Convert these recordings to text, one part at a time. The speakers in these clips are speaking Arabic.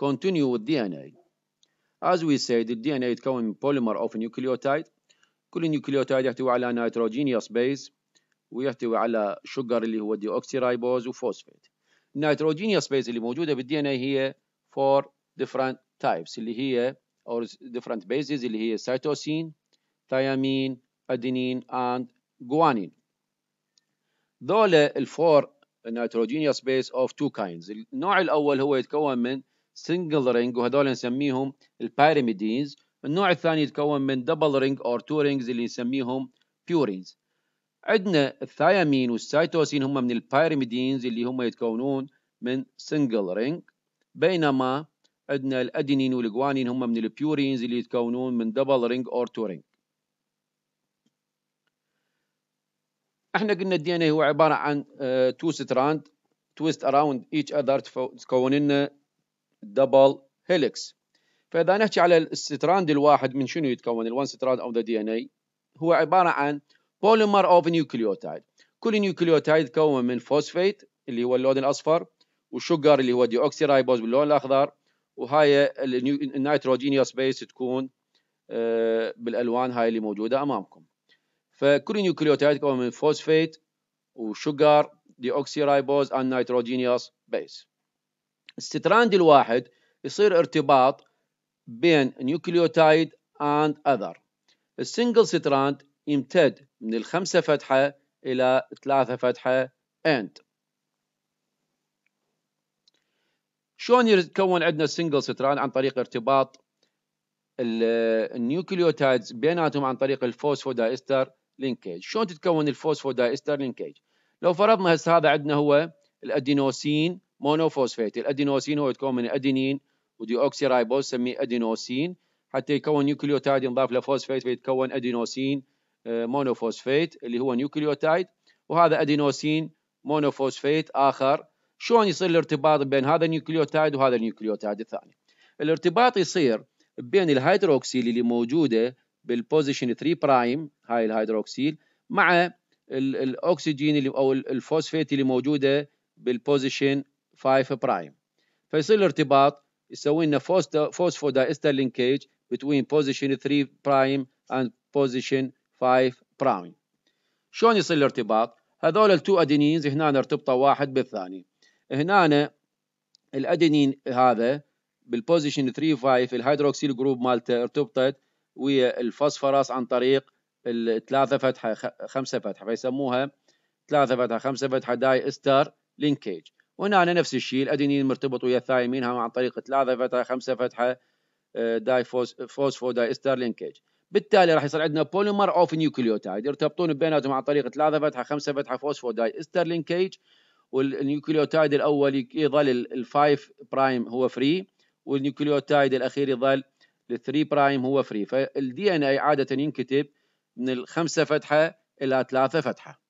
continue with DNA. As we said, the DNA is a polymer of a كل نيوكليوتايد يحتوي على نيتروجينيوس بيز ويحتوي على شوجر اللي هو ديوكسيرايبوز وفوسفيت. النيتروجينيوس بيز اللي موجوده بالدي ان اي هي فور ديفرنت تايبس اللي هي اور ديفرنت بيزز اللي هي سيتوسين، ثيامين، ادينين اند جوانين. ذولا الفور نيتروجينيوس بيز اوف تو كاينز، النوع الاول هو يتكون من سنجل رينج وهذول نسميهم البيرميدينز النوع الثاني يتكون من دبل رينج او تو رينجز اللي نسميهم بيورينز عندنا الثيامين والسيتوسين هم من البيرميدينز اللي هم يتكونون من سنجل رينج بينما عندنا الادينين والجوانين هم من البيورينز اللي يتكونون من دبل رينج او تو رينج احنا قلنا الدي ان اي هو عباره عن تو ستراند تويست اراوند ايتش اذر تكون لنا دبل هيلكس فاذا نحكي على الستراند الواحد من شنو يتكون الوان ستراند اوف ذا دي ان اي هو عباره عن بوليمر اوف نيوكليوتايد كل نيوكليوتايد يتكون من فوسفيت اللي هو اللون الاصفر وشوجر اللي هو دي رايبوز باللون الاخضر وهاي النيتروجينيوس بيس تكون آه، بالالوان هاي اللي موجوده امامكم فكل نيوكليوتايد يتكون من فوسفيت وشوجر دي رايبوز ان نيتروجينيوس بيس الستراند الواحد يصير ارتباط بين نيوكليوتايد اند اذر السنجل ستراند يمتد من الخمسة فتحة إلى ثلاثة فتحة اند شلون يتكون عندنا السنجل ستراند عن طريق ارتباط النيوكليوتايدز بيناتهم عن طريق الفوسفودايستر لينكيج شلون تتكون الفوسفودايستر لينكيج لو فرضنا هسه هذا عندنا هو الادينوسين مونوفوسفيت الادينوسين هو يتكون من ادينين ودي اوكسي رايبوز سميه ادينوسين حتى يكون نيوكليوتايد ينضاف له فيتكون ادينوسين مونوفوسفيت آه، اللي هو نيوكليوتايد وهذا ادينوسين مونوفوسفيت اخر شلون يصير الارتباط بين هذا النيوكليوتايد وهذا النيوكليوتايد الثاني الارتباط يصير بين الهيدروكسيل اللي موجوده بالبوزيشن 3 برايم هاي الهيدروكسيل مع الاكسجين اللي او الفوسفيت اللي موجوده بالبوزيشن 5 برايم فيصير الارتباط يسوي لنا دايستر لينكيج بين بوزيشن 3 برايم اند بوزيشن 5 برايم شلون يصير الارتباط؟ هذول التو ادينينز هنا ارتبطوا واحد بالثاني هنا الادينين هذا بالبوزيشن 3 5 الهيدروكسيل جروب مالته ارتبطت ويا الفوسفورس عن طريق الثلاثه فتحه خمسه فتحه فيسموها ثلاثه فتحه خمسه فتحه داي استر لينكيج وهنا على نفس الشيء الادينين مرتبط ويا الثايمين عن طريق ثلاثة فتحة خمسة فتحة آه، داي فوس فوسفو داي استر لينكج بالتالي راح يصير عندنا بوليمر اوف نيوكليوتايد يرتبطون بيناتهم عن طريق ثلاثة فتحة خمسة فتحة فوسفو داي استر لينكج والنيوكليوتايد الاول يظل الفايف برايم هو فري والنيوكليوتايد الاخير يظل الثري برايم هو فري فالدي ان اي عاده ينكتب من الخمسه فتحه الى ثلاثه فتحه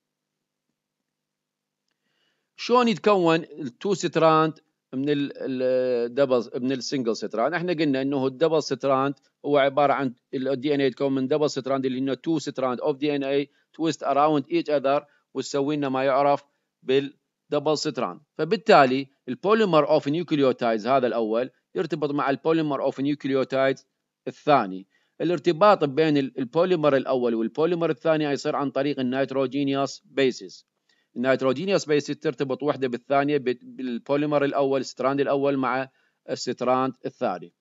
شلون يتكون التو ستراند من الدبل من السنجل ستراند احنا قلنا انه الدبل ستراند هو عباره عن الدي ان اي يتكون من دبل ستراند اللي انه تو ستراند اوف دي ان اي تويست اراوند ايتش اذر وتسوي لنا ما يعرف بالدبل ستراند فبالتالي البوليمر اوف نيوكليوتايدز هذا الاول يرتبط مع البوليمر اوف نيوكليوتايدز الثاني الارتباط بين البوليمر الاول والبوليمر الثاني يصير عن طريق النيتروجينيوس بيسز النيتروجينيوس بيس ترتبط وحده بالثانيه بالبوليمر الاول الستراند الاول مع الستراند الثاني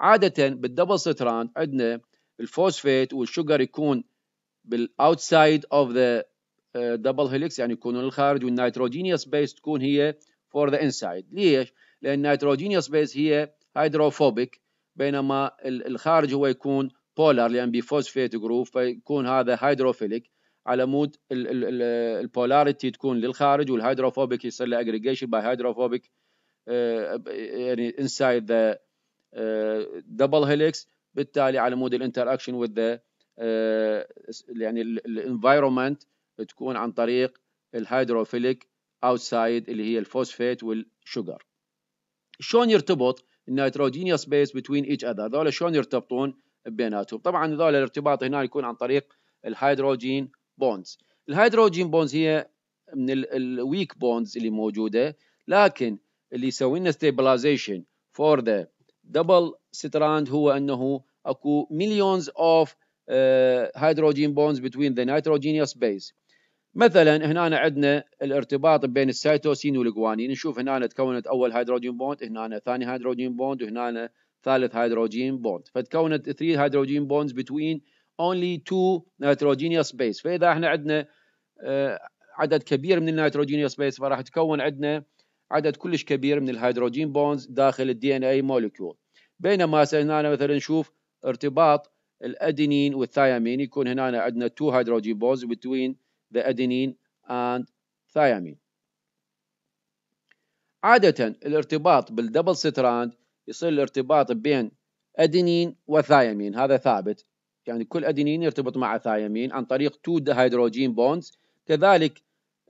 عاده بالدبل ستراند عندنا الفوسفيت والشوجر يكون بالاوتسايد اوف ذا دبل هيليكس يعني يكون للخارج والنيتروجينيوس بيس تكون هي فور ذا انسايد ليش؟ لان النيتروجينيوس بيس هي هيدروفوبيك بينما الخارج هو يكون بولار لان فوسفيت جروب فيكون هذا هيدروفيليك على مود البولاريتي تكون للخارج والهيدروفوبيك يصير له اجريجيشن باي هيدروفوبيك يعني انسايد ذا دبل هيليكس بالتالي على مود الانتر اكشن وذ ذا يعني الانفايرومنت تكون عن طريق الهيدروفيليك اوتسايد اللي هي الفوسفيت والشوجر شلون يرتبط النيتروجينيوس بيس بتوين ايتش اذر هذول شلون يرتبطون بيناتهم طبعا هذول الارتباط هنا يكون عن طريق الهيدروجين بوندز الهيدروجين بوندز هي من الويك بوندز اللي موجوده لكن اللي يسوي لنا ستيبلايزيشن فور ذا دبل ستراند هو انه اكو مليونز اوف هيدروجين بونز بتوين ذا نيتروجينيوس بيز مثلا هنا عندنا الارتباط بين السيتوسين والجوانين نشوف هنا تكونت اول هيدروجين بوند هنا ثاني هيدروجين بوند وهنا ثالث هيدروجين بوند فتكونت 3 هيدروجين بوندز بتوين only two nitrogenous base فإذا احنا عندنا آه، عدد كبير من النيتروجينيوس بيس فراح تكون عندنا عدد كلش كبير من الهيدروجين بونز داخل الدي ان اي موليكيول بينما هنا مثلا نشوف ارتباط الادينين والثيامين يكون هنا عندنا تو هيدروجين بونز between the adenine and thiamine عادة الارتباط بالدبل ستراند يصير الارتباط بين ادينين وثيامين هذا ثابت يعني كل أدينين يرتبط مع ثايمين عن طريق تو هيدروجين بوندز كذلك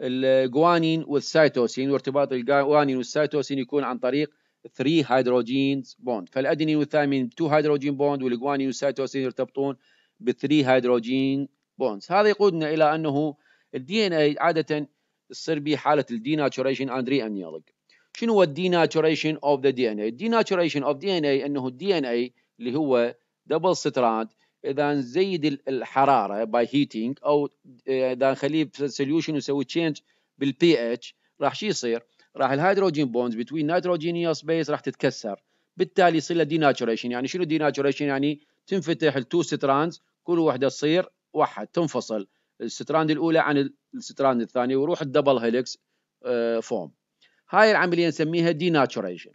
الجوانين والسيتوسين وارتباط الجوانين والسيتوسين يكون عن طريق 3 هيدروجين بوند فالادينين والثايمين 2 هيدروجين بوند والجوانين والسيتوسين يرتبطون ب 3 هيدروجين بوندز هذا يقودنا الى انه الدي ان اي عاده تصير به حاله ناتشوريشن اند ري انيلينج شنو هو ناتشوريشن اوف ذا دي ان اي ناتشوريشن اوف دي ان اي انه الدي ان اي اللي هو دبل ستراند اذا نزيد الحراره باي هيتينج او آه، اذا نخليه سوليوشن ونسوي تشينج بالبي اتش راح شو يصير؟ راح الهيدروجين بوندز بتوين نيتروجينيوس بيس راح تتكسر بالتالي يصير له ديناتشوريشن يعني شنو ديناتشوريشن يعني تنفتح التو سترانز كل وحده تصير واحد تنفصل الستراند الاولى عن الستراند الثانيه ويروح الدبل هيلكس فوم هاي العمليه نسميها ديناتشوريشن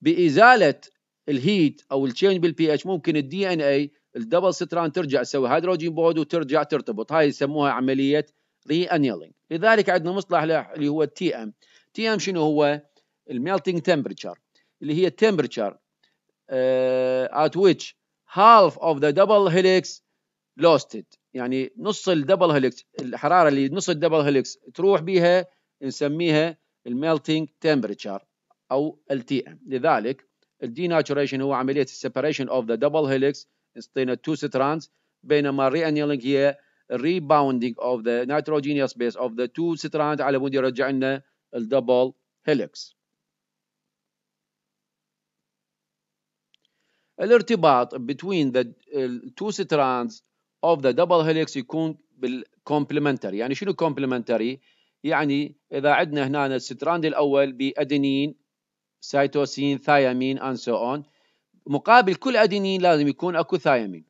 بازاله الهيت او التشينج بالبي اتش ممكن الدي ان اي الدبل ستران ترجع تسوي هيدروجين بود وترجع ترتبط هاي يسموها عمليه ري انيلينج لذلك عندنا مصطلح اللي هو تي ام تي ام شنو هو الميلتنج تمبرتشر اللي هي temperature ات ويتش هالف اوف ذا دبل هيليكس helix lost يعني نص الدبل هيليكس الحراره اللي نص الدبل هيليكس تروح بيها نسميها الميلتنج تمبرتشر او ال تي ام لذلك الديناتشوريشن هو عمليه السيبريشن اوف ذا دبل هيليكس انطينا تو سترانز بينما ري انيلينج هي ريباوندينج اوف ذا نيتروجينيوس بيس اوف ذا تو سترانز على مود يرجع لنا الدبل هيليكس الارتباط between the two strands of the double helix يكون بالكومبلمنتري يعني شنو كومبلمنتري يعني اذا عندنا هنا الستراند الاول بادينين سايتوسين ثيامين اند سو اون مقابل كل أدينين لازم يكون أكو ثايمين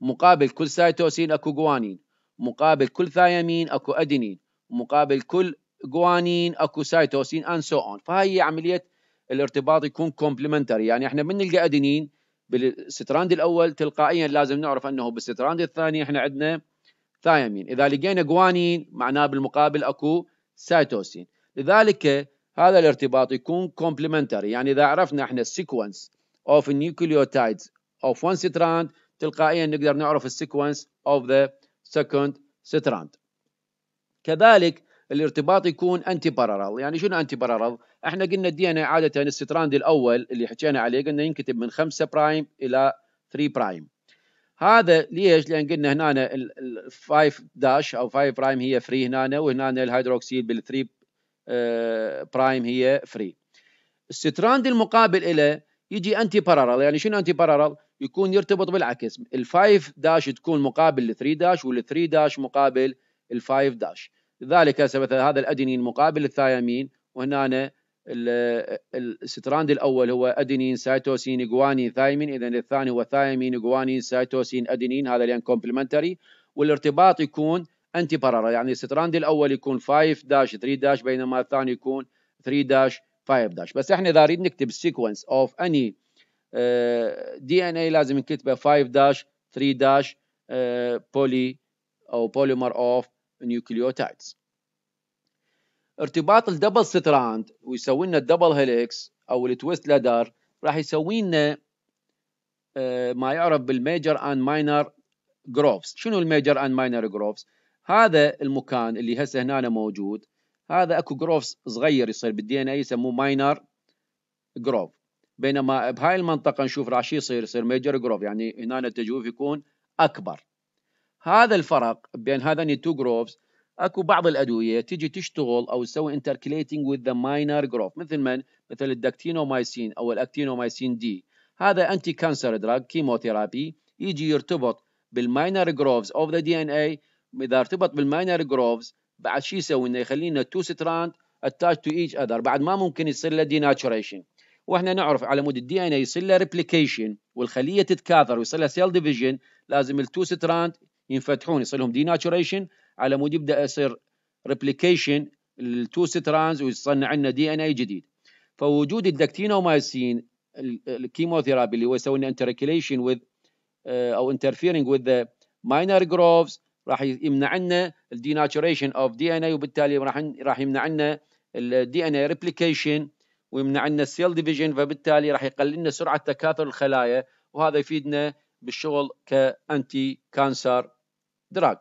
مقابل كل سايتوسين أكو جوانين مقابل كل ثايمين أكو أدينين مقابل كل جوانين أكو سايتوسين أند سو أون فهي عملية الارتباط يكون كومبلمنتري يعني احنا من نلقى أدينين بالستراند الأول تلقائيا لازم نعرف أنه بالستراند الثاني احنا عندنا ثايمين إذا لقينا جوانين معناه بالمقابل أكو سايتوسين لذلك هذا الارتباط يكون كومبلمنتري يعني إذا عرفنا احنا السيكونس of nucleotides of one strand تلقائيا نقدر نعرف السيكونس of the second strand كذلك الارتباط يكون انتي بارالل يعني شنو انتي بارالل احنا قلنا الدي ان عاده الستراند الاول اللي حكينا عليه قلنا ينكتب من 5 برايم الى 3 برايم هذا ليش لان قلنا هنا ال 5 داش او 5 برايم هي فري هنا وهنا الهيدروكسيل بال 3 برايم آه، هي فري الستراند المقابل له يجي انتي بارالل يعني شنو انتي بارالل يكون يرتبط بالعكس ال5 داش تكون مقابل ال3 داش وال3 داش مقابل ال5 داش لذلك هسه مثلا هذا الادينين مقابل الثايمين وهنا الستراند الاول هو ادينين سيتوسين جوانين ثايمين اذا الثاني هو ثايمين جوانين سيتوسين ادينين هذا لان كومبلمنتري والارتباط يكون انتي بارالل يعني الستراند الاول يكون 5 داش 3 داش بينما الثاني يكون 3 داش 5 داش بس احنا اذا نريد نكتب السيكونس اوف اني دي ان اي لازم نكتبه 5 داش 3 داش بولي او بوليمر اوف نيوكليوتايدز ارتباط الدبل ستراند ويسوي لنا الدبل هيليكس او التويست لادر راح يسوي لنا آه، ما يعرف بالميجر اند ماينر جروفز شنو الميجر اند ماينر جروفز هذا المكان اللي هسه هنا موجود هذا اكو جروف صغير يصير بالدي ان اي يسموه ماينر جروف بينما بهاي المنطقه نشوف راح شو يصير يصير ميجر جروف يعني هنا التجويف يكون اكبر هذا الفرق بين هذا تو جروفز اكو بعض الادويه تجي تشتغل او تسوي انتركليتنج وذ ذا ماينر جروف مثل من مثل الدكتينومايسين او الاكتينومايسين دي هذا انتي كانسر دراج كيموثيرابي يجي يرتبط بالماينر جروفز اوف ذا دي ان اي اذا ارتبط بالماينر جروفز بعد شو يسوي انه يخلينا تو ستراند اتاج تو ايتش اذر بعد ما ممكن يصير له ديناتشوريشن واحنا نعرف على مود الدي ان اي يصير له ريبليكيشن والخليه تتكاثر ويصير لها سيل ديفيجن لازم التو ستراند ينفتحون يصير لهم ديناتشوريشن على مود يبدا يصير ريبليكيشن التو ستراند ويصنع لنا دي ان اي جديد فوجود الدكتينومايسين الكيموثيرابي اللي هو يسوي لنا انتركيليشن آه، وذ او انترفيرنج وذ ماينر جروفز راح يمنع لنا الديناتشوريشن اوف دي ان اي وبالتالي راح راح يمنع لنا الدي ان اي ريبليكيشن ويمنع لنا السيل ديفيجن فبالتالي راح يقلل لنا سرعه تكاثر الخلايا وهذا يفيدنا بالشغل كانتي كانسر دراج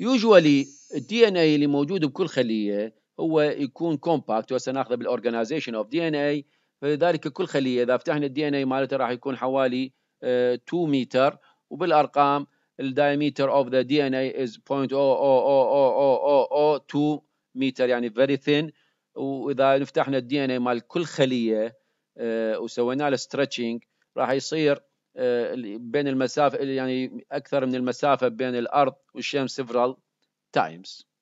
يوجوالي الدي ان اي اللي موجود بكل خليه هو يكون كومباكت وهسه ناخذه بالاورجنايزيشن اوف دي ان اي فلذلك كل خليه اذا فتحنا الدي ان اي مالته راح يكون حوالي 2 آه، متر وبالارقام الدايمتر اوف ذا دي ان اي is 0.00002 متر يعني very thin واذا فتحنا الدي ان اي مال كل خليه آه، وسوينا له ستريتشنج راح يصير آه، بين المسافه يعني اكثر من المسافه بين الارض والشمس several times